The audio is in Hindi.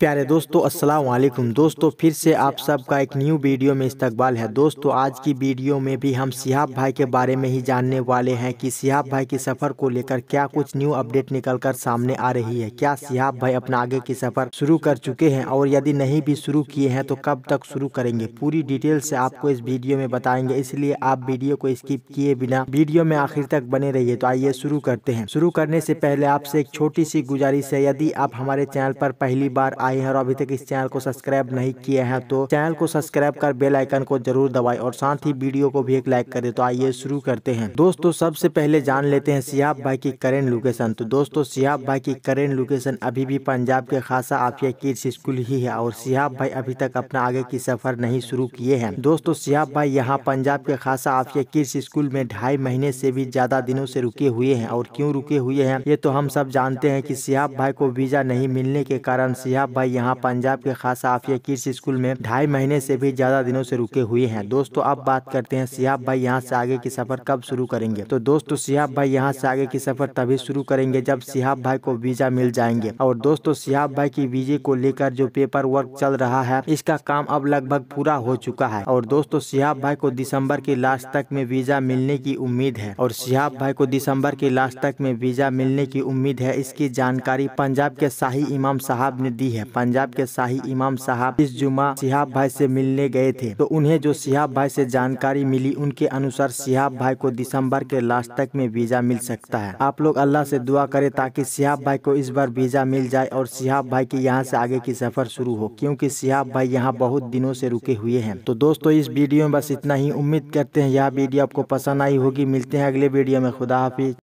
प्यारे दोस्तों अस्सलाम वालेकुम दोस्तों फिर से आप सबका एक न्यू वीडियो में इस्तकबाल है दोस्तों आज की वीडियो में भी हम सिहाब भाई के बारे में ही जानने वाले हैं कि सिहाब भाई के सफ़र को लेकर क्या कुछ न्यू अपडेट निकलकर सामने आ रही है क्या सिहाब भाई अपना आगे की सफ़र शुरू कर चुके हैं और यदि नहीं भी शुरू किए हैं तो कब तक शुरू करेंगे पूरी डिटेल से आपको इस वीडियो में बताएंगे इसलिए आप वीडियो को स्किप किए बिना वीडियो में आखिर तक बने रहिए तो आइए शुरू करते हैं शुरू करने से पहले आपसे एक छोटी सी गुजारिश है यदि आप हमारे चैनल पर पहली बार आए हैं और अभी तक इस चैनल को सब्सक्राइब नहीं किए हैं तो चैनल को सब्सक्राइब कर बेल आइकन को जरूर दबाए और साथ ही वीडियो को भी एक लाइक करे तो आइए शुरू करते हैं दोस्तों सबसे पहले जान लेते हैं सियाब भाई की करेंट लोकेशन तो दोस्तों सियाब भाई की करेंट लोकेशन अभी भी पंजाब के खासा आफिया किड्स स्कूल ही है और सियाब भाई अभी तक अपना आगे की सफर नहीं शुरू किए हैं दोस्तों सियाब भाई यहाँ पंजाब के खासा आफिया किड्स स्कूल में ढाई महीने से भी ज्यादा दिनों से रुके हुए हैं और क्यों रुके हुए हैं ये तो हम सब जानते हैं कि सियाब भाई को वीजा नहीं मिलने के कारण सियाब भाई यहाँ पंजाब के खास आफिया किड्स स्कूल में ढाई महीने से भी ज्यादा दिनों से रुके हुए हैं दोस्तों अब बात करते हैं सियाब भाई यहाँ से आगे की सफर कब शुरू करेंगे तो दोस्तों सियाब भाई यहाँ से आगे की सफर तभी शुरू करेंगे जब सिहाब भाई को वीजा मिल जाएंगे और दोस्तों सिहाब भाई की वीजे को लेकर जो पेपर वर्क चल रहा है इसका काम अब लगभग पूरा हो चुका है और दोस्तों सिहाब भाई को दिसम्बर के लास्ट तक में वीजा मिलने की उम्मीद है और सिहाब भाई को दिसम्बर के लास्ट तक में वीजा मिलने की उम्मीद है इसकी जानकारी पंजाब के शाही इमाम साहब ने दी है पंजाब के शाही इमाम साहब इस जुमा सिहाब भाई से मिलने गए थे तो उन्हें जो सिहाब भाई से जानकारी मिली उनके अनुसार सिहाब भाई को दिसंबर के लास्ट तक में वीजा मिल सकता है आप लोग अल्लाह से दुआ करें ताकि सिहाब भाई को इस बार वीजा मिल जाए और सिहाब भाई की यहाँ से आगे की सफर शुरू हो क्योंकि सिहाब भाई यहाँ बहुत दिनों से रुके हुए हैं तो दोस्तों इस वीडियो में बस इतना ही उम्मीद करते हैं यह वीडियो आपको पसंद आई होगी मिलते हैं अगले वीडियो में खुदा हाफिज